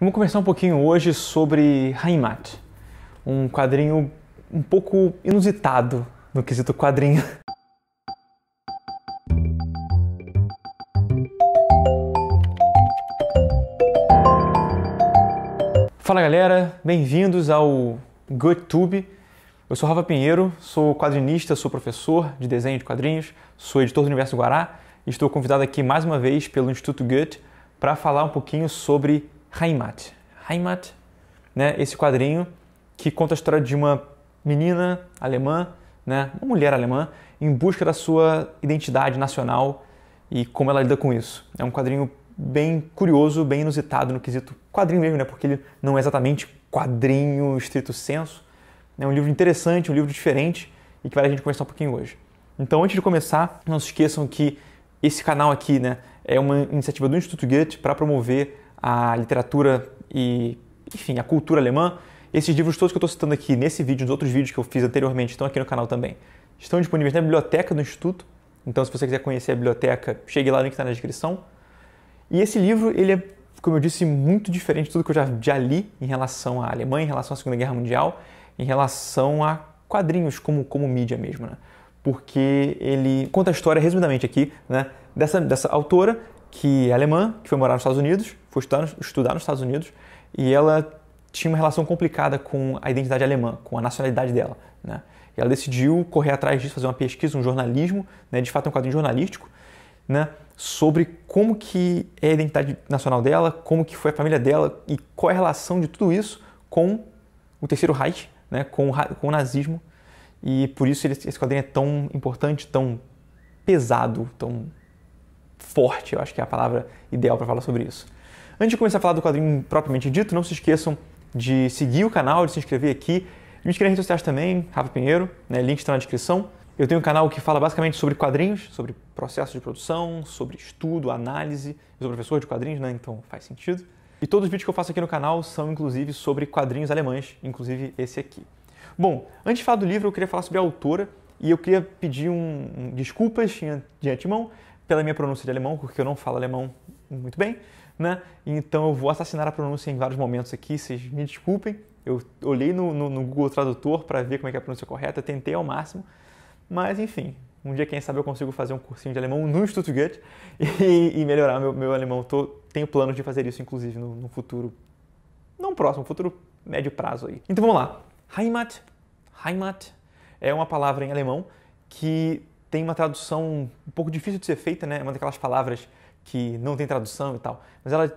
Vamos conversar um pouquinho hoje sobre Heimat, um quadrinho um pouco inusitado no quesito quadrinho. Fala galera, bem-vindos ao Tube. Eu sou Rafa Pinheiro, sou quadrinista, sou professor de desenho de quadrinhos, sou editor do Universo Guará e estou convidado aqui mais uma vez pelo Instituto Goethe para falar um pouquinho sobre Heimat. Heimat, né? Esse quadrinho que conta a história de uma menina alemã, né? Uma mulher alemã em busca da sua identidade nacional e como ela lida com isso. É um quadrinho bem curioso, bem inusitado no quesito quadrinho mesmo, né? Porque ele não é exatamente quadrinho estrito senso. É um livro interessante, um livro diferente e que vale a gente conversar um pouquinho hoje. Então, antes de começar, não se esqueçam que esse canal aqui, né, é uma iniciativa do Instituto Goethe para promover a literatura e, enfim, a cultura alemã. Esses livros todos que eu estou citando aqui nesse vídeo, nos outros vídeos que eu fiz anteriormente, estão aqui no canal também. Estão disponíveis na biblioteca do Instituto, então se você quiser conhecer a biblioteca, chegue lá, o link está na descrição. E esse livro, ele é, como eu disse, muito diferente de tudo que eu já, já li em relação à Alemanha, em relação à Segunda Guerra Mundial, em relação a quadrinhos como, como mídia mesmo, né? Porque ele conta a história, resumidamente aqui, né? Dessa, dessa autora que é alemã, que foi morar nos Estados Unidos, foi estudar, estudar nos Estados Unidos, e ela tinha uma relação complicada com a identidade alemã, com a nacionalidade dela. Né? E ela decidiu correr atrás disso, fazer uma pesquisa, um jornalismo, né? de fato é um quadrinho jornalístico, né? sobre como que é a identidade nacional dela, como que foi a família dela e qual é a relação de tudo isso com o Terceiro Reich, né? com, o, com o nazismo. E por isso ele, esse quadrinho é tão importante, tão pesado, tão forte, eu acho que é a palavra ideal para falar sobre isso. Antes de começar a falar do quadrinho propriamente dito, não se esqueçam de seguir o canal, de se inscrever aqui, me inscrever nas redes sociais também, Rafa Pinheiro, né, links estão na descrição. Eu tenho um canal que fala basicamente sobre quadrinhos, sobre processo de produção, sobre estudo, análise. Eu sou professor de quadrinhos, né? Então faz sentido. E todos os vídeos que eu faço aqui no canal são inclusive sobre quadrinhos alemães, inclusive esse aqui. Bom, antes de falar do livro, eu queria falar sobre a autora e eu queria pedir um, um desculpas de antemão, pela minha pronúncia de alemão, porque eu não falo alemão muito bem, né? Então eu vou assassinar a pronúncia em vários momentos aqui, vocês me desculpem. Eu olhei no, no, no Google Tradutor para ver como é que é a pronúncia correta, tentei ao máximo, mas enfim, um dia, quem sabe, eu consigo fazer um cursinho de alemão no Stuttgart e, e melhorar meu, meu alemão. Tô, tenho planos de fazer isso, inclusive, no, no futuro, não próximo, futuro médio prazo aí. Então vamos lá. Heimat, Heimat é uma palavra em alemão que tem uma tradução um pouco difícil de ser feita, né? É uma daquelas palavras que não tem tradução e tal. Mas ela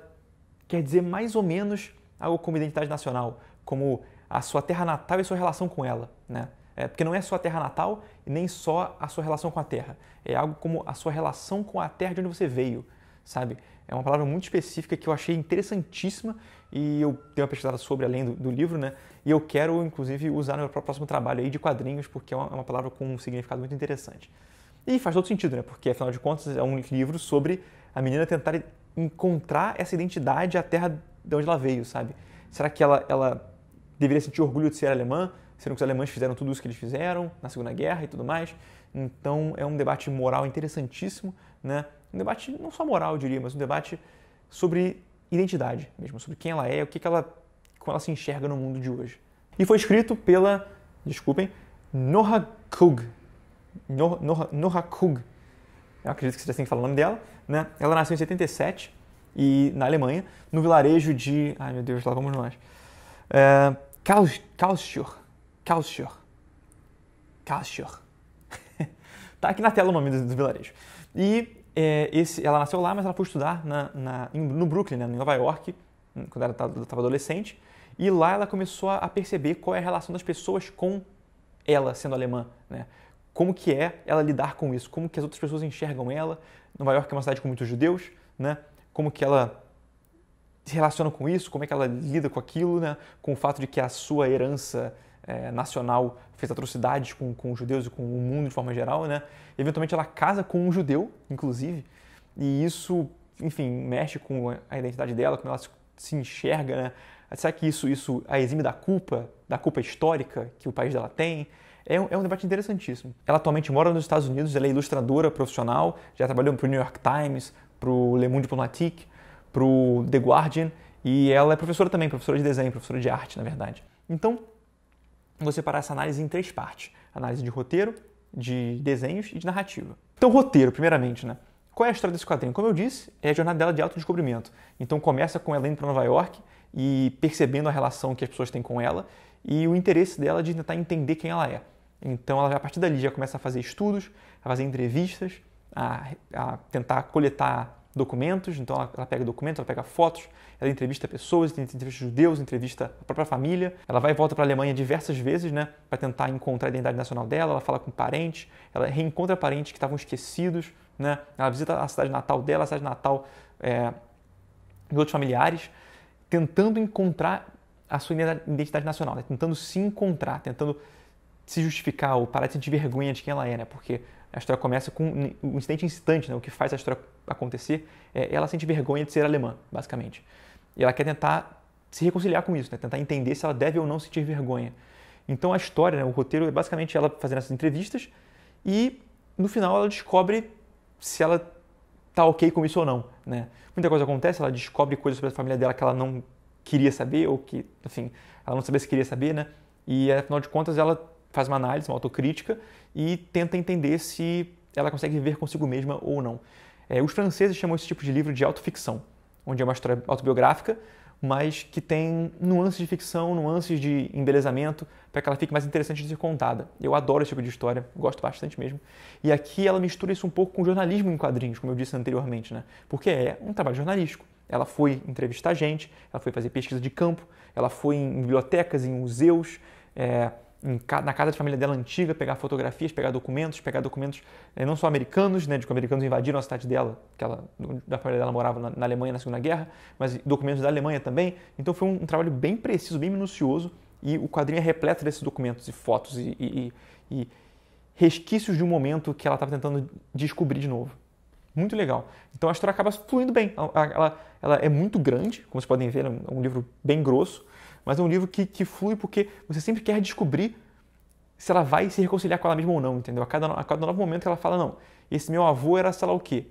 quer dizer mais ou menos algo como identidade nacional, como a sua terra natal e sua relação com ela, né? É, porque não é só a terra natal e nem só a sua relação com a terra. É algo como a sua relação com a terra de onde você veio, sabe? É uma palavra muito específica que eu achei interessantíssima e eu tenho uma pesquisada sobre além do, do, livro, né? E eu quero, inclusive, usar no meu próximo trabalho aí de quadrinhos, porque é uma, é uma, palavra com um significado muito interessante. E faz todo sentido, né? Porque, afinal de contas, é um livro sobre a menina tentar encontrar essa identidade à terra de onde ela veio, sabe? Será que ela, ela deveria sentir orgulho de ser alemã? sendo que os alemães fizeram tudo isso que eles fizeram na Segunda Guerra e tudo mais? Então, é um debate moral interessantíssimo, né? Um debate não só moral, eu diria, mas um debate sobre identidade mesmo, sobre quem ela é, o que, que ela, como ela se enxerga no mundo de hoje. E foi escrito pela, desculpem, Noha Kug. Noha, Noha, Noha Kug. Eu acredito que já têm que falar o nome dela. Né? Ela nasceu em 77 e na Alemanha, no vilarejo de. Ai meu Deus, lá vamos nós. É, Kalschur. Kalschur. Kalschur. tá aqui na tela o nome do, do vilarejo. E é, esse, ela nasceu lá, mas ela foi estudar na, na, no Brooklyn, né, em Nova York, hum, quando ela estava adolescente. E lá ela começou a perceber qual é a relação das pessoas com ela sendo alemã, né? Como que é ela lidar com isso? Como que as outras pessoas enxergam ela? Nova York é uma cidade com muitos judeus, né? Como que ela se relaciona com isso? Como é que ela lida com aquilo, né? Com o fato de que a sua herança é, nacional fez atrocidades com, com os judeus e com o mundo de forma geral, né? Eventualmente ela casa com um judeu, inclusive, e isso, enfim, mexe com a identidade dela, como ela se, se enxerga, né? Será que isso, isso a exime da culpa, da culpa histórica que o país dela tem? É um, é um, debate interessantíssimo. Ela atualmente mora nos Estados Unidos, ela é ilustradora profissional, já trabalhou para o New York Times, para o Le Monde Diplomatique, para o The Guardian, e ela é professora também, professora de desenho, professora de arte, na verdade. Então, vou separar essa análise em três partes: análise de roteiro, de desenhos e de narrativa. Então, roteiro, primeiramente, né? Qual é a história desse quadrinho? Como eu disse, é a jornada dela de autodescobrimento. Então começa com ela indo para Nova York e percebendo a relação que as pessoas têm com ela e o interesse dela de tentar entender quem ela é. Então ela a partir dali já começa a fazer estudos, a fazer entrevistas, a, a tentar coletar documentos, então ela, ela pega documentos, ela pega fotos, ela entrevista pessoas, entrevista judeus, entrevista a própria família. Ela vai e volta para a Alemanha diversas vezes, né, para tentar encontrar a identidade nacional dela. Ela fala com parentes, ela reencontra parentes que estavam esquecidos, né? Ela visita a cidade natal dela, a cidade natal é, de outros familiares, tentando encontrar a sua identidade nacional, né? tentando se encontrar, tentando se justificar ou parar de sentir vergonha de quem ela é, né? Porque a história começa com o incidente instante, né? o que faz a história acontecer, é, ela sente vergonha de ser alemã, basicamente. E ela quer tentar se reconciliar com isso, né? tentar entender se ela deve ou não sentir vergonha. Então a história, né? o roteiro é basicamente ela fazendo essas entrevistas e no final ela descobre se ela tá ok com isso ou não. Né? Muita coisa acontece, ela descobre coisas sobre a família dela que ela não queria saber ou que, enfim, ela não sabia se queria saber, né? E afinal de contas ela faz uma análise, uma autocrítica e tenta entender se ela consegue viver consigo mesma ou não. É, os franceses chamam esse tipo de livro de autoficção, onde é uma história autobiográfica, mas que tem nuances de ficção, nuances de embelezamento, para que ela fique mais interessante de ser contada. Eu adoro esse tipo de história, gosto bastante mesmo. E aqui ela mistura isso um pouco com jornalismo em quadrinhos, como eu disse anteriormente, né? Porque é um trabalho jornalístico. Ela foi entrevistar gente, ela foi fazer pesquisa de campo, ela foi em bibliotecas, em museus, é, na casa de família dela antiga, pegar fotografias, pegar documentos, pegar documentos eh, não só americanos, né, de que americanos invadiram a cidade dela, que ela, da família dela morava na, na Alemanha na Segunda Guerra, mas documentos da Alemanha também. Então foi um, um, trabalho bem preciso, bem minucioso, e o quadrinho é repleto desses documentos e fotos e, e, e resquícios de um momento que ela estava tentando descobrir de novo. Muito legal. Então a história acaba fluindo bem. Ela, ela, ela é muito grande, como vocês podem ver, é um, é um livro bem grosso, mas é um livro que, que flui porque você sempre quer descobrir se ela vai se reconciliar com ela mesma ou não, entendeu? A cada, a cada novo momento que ela fala, não, esse meu avô era sei lá o quê.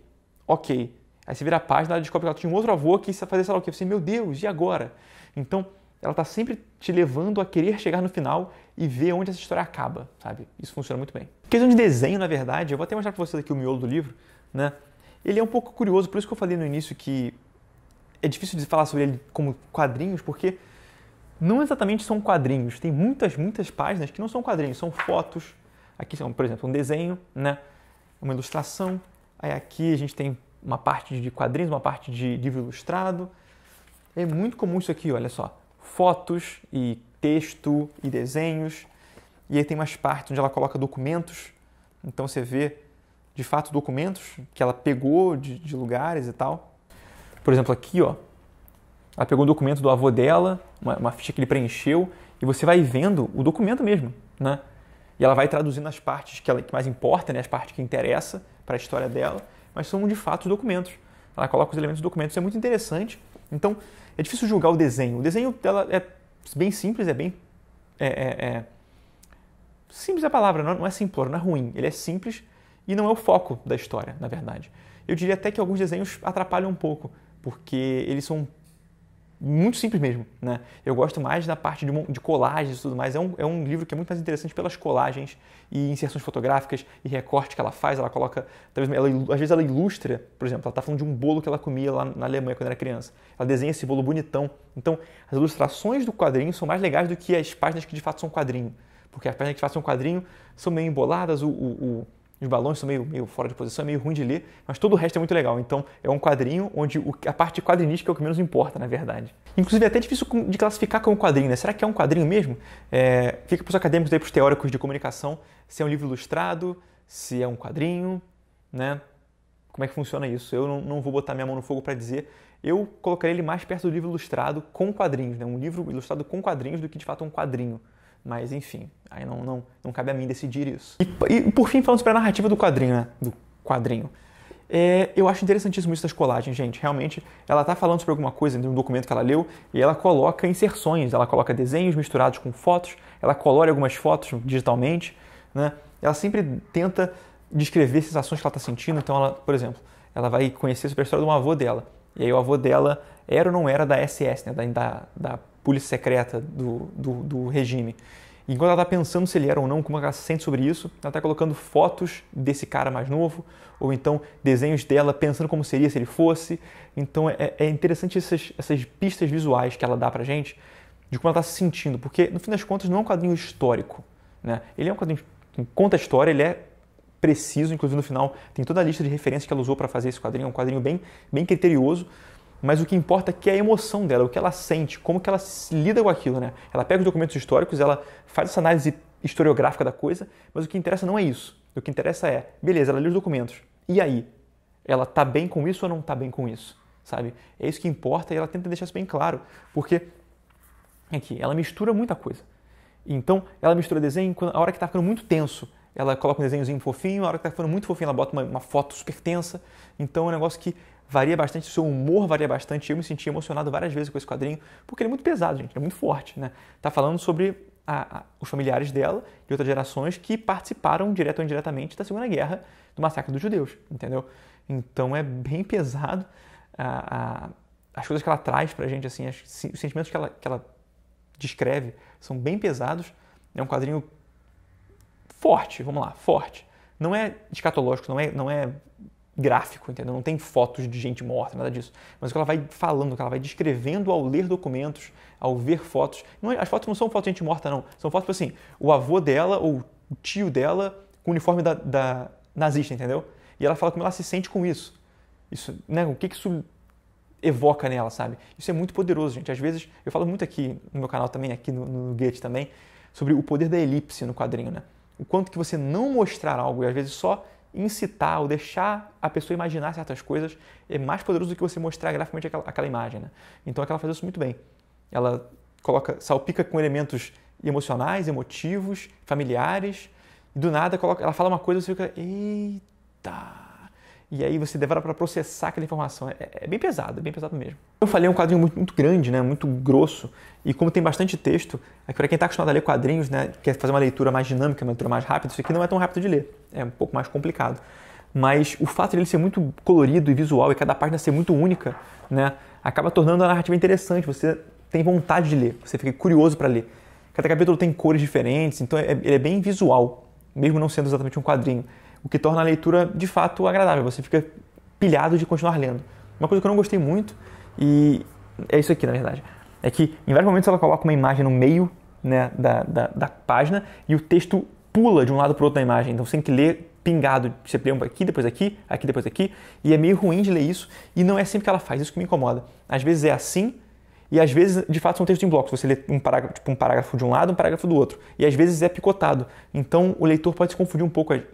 Ok. Aí você vira a página, ela descobre que ela tinha um outro avô que fazer sei lá o quê. Você, meu Deus, e agora? Então, ela está sempre te levando a querer chegar no final e ver onde essa história acaba, sabe? Isso funciona muito bem. Questão de desenho, na verdade, eu vou até mostrar para vocês aqui o miolo do livro, né? Ele é um pouco curioso, por isso que eu falei no início que é difícil de falar sobre ele como quadrinhos, porque não exatamente são quadrinhos. Tem muitas, muitas páginas que não são quadrinhos, são fotos. Aqui são, por exemplo, um desenho, né? uma ilustração. Aí aqui a gente tem uma parte de quadrinhos, uma parte de livro ilustrado. É muito comum isso aqui, olha só. Fotos e texto e desenhos. E aí tem umas partes onde ela coloca documentos. Então você vê, de fato, documentos que ela pegou de, de lugares e tal. Por exemplo, aqui, ó. Ela pegou um documento do avô dela, uma, uma ficha que ele preencheu, e você vai vendo o documento mesmo, né? E ela vai traduzindo as partes que, ela, que mais importa, né? as partes que interessa para a história dela, mas são de fato os documentos. Ela coloca os elementos dos documentos, isso é muito interessante. Então, é difícil julgar o desenho. O desenho dela é bem simples, é bem. É, é, é... Simples é a palavra, não é simplório, não é ruim. Ele é simples e não é o foco da história, na verdade. Eu diria até que alguns desenhos atrapalham um pouco, porque eles são muito simples mesmo. Né? Eu gosto mais da parte de, de colagens e tudo mais. É um, é um livro que é muito mais interessante pelas colagens e inserções fotográficas e recorte que ela faz. Ela coloca, talvez, ela, às vezes ela ilustra, por exemplo, ela está falando de um bolo que ela comia lá na Alemanha quando era criança. Ela desenha esse bolo bonitão. Então, as ilustrações do quadrinho são mais legais do que as páginas que de fato são quadrinho. Porque as páginas que de fato são quadrinho são meio emboladas, o, o, o os balões são meio, meio fora de posição, é meio ruim de ler, mas todo o resto é muito legal. Então é um quadrinho onde o, a parte quadrinística é o que menos importa, na verdade. Inclusive é até difícil de classificar como quadrinho, né? Será que é um quadrinho mesmo? É, fica para os acadêmicos, para os teóricos de comunicação, se é um livro ilustrado, se é um quadrinho, né? Como é que funciona isso? Eu não, não vou botar minha mão no fogo para dizer. Eu colocaria ele mais perto do livro ilustrado com quadrinhos, né? Um livro ilustrado com quadrinhos do que de fato um quadrinho. Mas enfim, aí não, não, não cabe a mim decidir isso. E, e por fim, falando sobre a narrativa do quadrinho, né? Do quadrinho. É, eu acho interessantíssimo isso das colagens, gente. Realmente, ela tá falando sobre alguma coisa de um documento que ela leu e ela coloca inserções, ela coloca desenhos misturados com fotos, ela colore algumas fotos digitalmente, né? Ela sempre tenta descrever sensações que ela está sentindo. Então, ela, por exemplo, ela vai conhecer sobre a história de um avô dela. E aí o avô dela era ou não era da SS, né? da, da, da polícia secreta do, do, do regime. E enquanto ela está pensando se ele era ou não, como ela tá se sente sobre isso, ela está colocando fotos desse cara mais novo, ou então desenhos dela pensando como seria se ele fosse. Então é, é interessante essas, essas pistas visuais que ela dá pra gente de como ela está se sentindo, porque no fim das contas não é um quadrinho histórico. Né? Ele é um quadrinho que conta a história, ele é preciso, inclusive no final tem toda a lista de referências que ela usou para fazer esse quadrinho, é um quadrinho bem, bem criterioso, mas o que importa é, é a emoção dela, o que ela sente, como que ela se lida com aquilo, né? Ela pega os documentos históricos, ela faz essa análise historiográfica da coisa, mas o que interessa não é isso. O que interessa é, beleza, ela lê os documentos. E aí? Ela tá bem com isso ou não tá bem com isso? Sabe? É isso que importa e ela tenta deixar isso bem claro, porque aqui, é ela mistura muita coisa. Então, ela mistura desenho, a hora que tá ficando muito tenso, ela coloca um desenhozinho fofinho, a hora que tá ficando muito fofinho, ela bota uma, uma foto super tensa. Então, é um negócio que varia bastante, o seu humor varia bastante. Eu me senti emocionado várias vezes com esse quadrinho, porque ele é muito pesado, gente, ele é muito forte, né? Tá falando sobre a, a, os familiares dela e outras gerações que participaram, direto ou indiretamente, da Segunda Guerra, do massacre dos judeus, entendeu? Então é bem pesado a, as coisas que ela traz pra gente, assim, as, os sentimentos que ela, que ela descreve são bem pesados. É um quadrinho forte, vamos lá, forte. Não é escatológico, não é, não é gráfico, entendeu? Não tem fotos de gente morta, nada disso. Mas o que ela vai falando, o que ela vai descrevendo ao ler documentos, ao ver fotos. Não, é, as fotos não são fotos de gente morta, não. São fotos, tipo assim, o avô dela ou o tio dela com o uniforme da, da nazista, entendeu? E ela fala como ela se sente com isso. Isso, né? O que, que isso evoca nela, sabe? Isso é muito poderoso, gente. Às vezes, eu falo muito aqui no meu canal também, aqui no, no Goethe também, sobre o poder da elipse no quadrinho, né? O quanto que você não mostrar algo e às vezes só incitar ou deixar a pessoa imaginar certas coisas é mais poderoso do que você mostrar graficamente aquela, aquela imagem. Né? Então, aquela faz isso muito bem. Ela coloca, salpica com elementos emocionais, emotivos, familiares, e do nada coloca, ela fala uma coisa e você fica, eita! e aí você devora para processar aquela informação. É, é, bem pesado, é bem pesado mesmo. Eu falei, é um quadrinho muito, muito grande, né, muito grosso, e como tem bastante texto, é para quem está acostumado a ler quadrinhos, né, quer fazer uma leitura mais dinâmica, uma leitura mais rápida, isso aqui não é tão rápido de ler, é um pouco mais complicado. Mas o fato dele ser muito colorido e visual e cada página ser muito única, né, acaba tornando a narrativa interessante, você tem vontade de ler, você fica curioso para ler. Cada capítulo tem cores diferentes, então é, ele é bem visual, mesmo não sendo exatamente um quadrinho o que torna a leitura de fato agradável. Você fica pilhado de continuar lendo. Uma coisa que eu não gostei muito, e é isso aqui na verdade, é que em vários momentos ela coloca uma imagem no meio né, da, da, da página e o texto pula de um lado para o outro da imagem. Então você tem que ler pingado, você lê aqui, depois aqui, aqui, depois aqui, e é meio ruim de ler isso, e não é sempre que ela faz, isso que me incomoda. Às vezes é assim, e às vezes, de fato, são textos em blocos. Você lê um parágrafo, tipo, um parágrafo de um lado, um parágrafo do outro. E às vezes é picotado. Então o leitor pode se confundir um pouco é,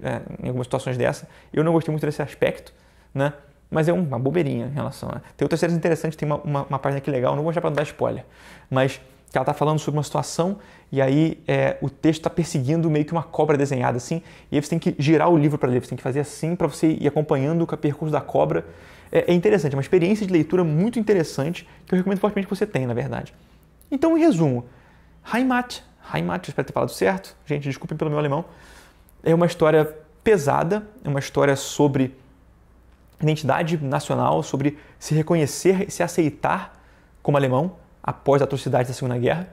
em algumas situações dessa. Eu não gostei muito desse aspecto, né? Mas é uma bobeirinha em relação a. Tem outras séries interessantes, tem uma, uma, uma página aqui legal, não vou mostrar para não dar spoiler. Mas ela tá falando sobre uma situação e aí é, o texto está perseguindo meio que uma cobra desenhada assim, e aí você tem que girar o livro para ler, você tem que fazer assim para você ir acompanhando o percurso da cobra é, é interessante, é uma experiência de leitura muito interessante que eu recomendo fortemente que você tenha, na verdade. Então, em resumo, Heimat, Heimat, espero ter falado certo, gente, desculpem pelo meu alemão, é uma história pesada, é uma história sobre identidade nacional, sobre se reconhecer e se aceitar como alemão após a atrocidade da Segunda Guerra.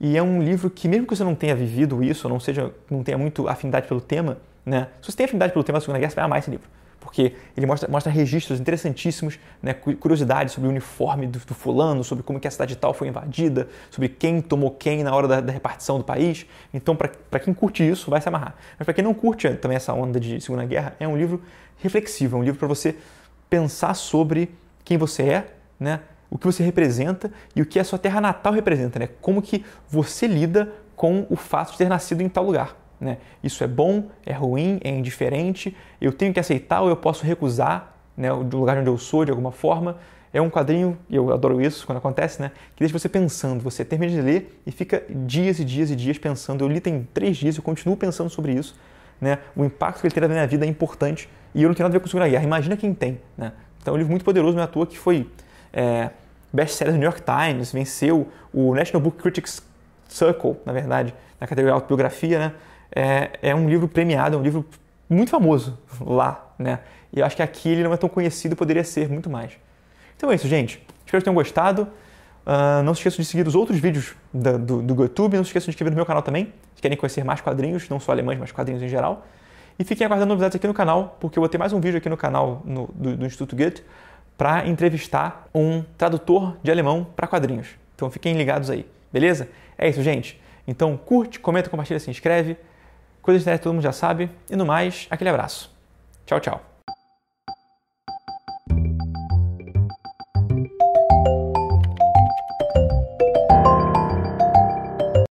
E é um livro que, mesmo que você não tenha vivido isso, ou não, seja, não tenha muito afinidade pelo tema, né? se você tem afinidade pelo tema da Segunda Guerra, você vai amar esse livro porque ele mostra, mostra registros interessantíssimos, né, curiosidades sobre o uniforme do, do, fulano, sobre como que a cidade tal foi invadida, sobre quem tomou quem na hora da, da repartição do país. Então, para quem curte isso, vai se amarrar. Mas para quem não curte é, também essa onda de Segunda Guerra, é um livro reflexivo, é um livro para você pensar sobre quem você é, né, o que você representa e o que a sua terra natal representa, né, como que você lida com o fato de ter nascido em tal lugar. Né? Isso é bom, é ruim, é indiferente, eu tenho que aceitar ou eu posso recusar né, do lugar onde eu sou de alguma forma. É um quadrinho, e eu adoro isso quando acontece, né? Que deixa você pensando. Você termina de ler e fica dias e dias e dias pensando. Eu li tem três dias, eu continuo pensando sobre isso. Né? O impacto que ele teve na minha vida é importante e eu não tenho nada a ver com a Segunda Guerra. Imagina quem tem, né? Então, é um livro muito poderoso, não é à toa que foi é, best-seller do New York Times, venceu o National Book Critics Circle, na verdade, na categoria autobiografia, né? é, é um livro premiado, é um livro muito famoso lá, né? E eu acho que aqui ele não é tão conhecido, poderia ser muito mais. Então é isso, gente. Espero que tenham gostado. Uh, não se esqueçam de seguir os outros vídeos da, do, do YouTube. Não se esqueçam de inscrever no meu canal também, se querem conhecer mais quadrinhos, não só alemães, mas quadrinhos em geral. E fiquem aguardando novidades aqui no canal, porque eu vou ter mais um vídeo aqui no canal no, do, do Instituto Goethe para entrevistar um tradutor de alemão para quadrinhos. Então fiquem ligados aí, beleza? É isso, gente. Então curte, comenta, compartilha, se inscreve. Coisas internet todo mundo já sabe. E no mais, aquele abraço. Tchau, tchau.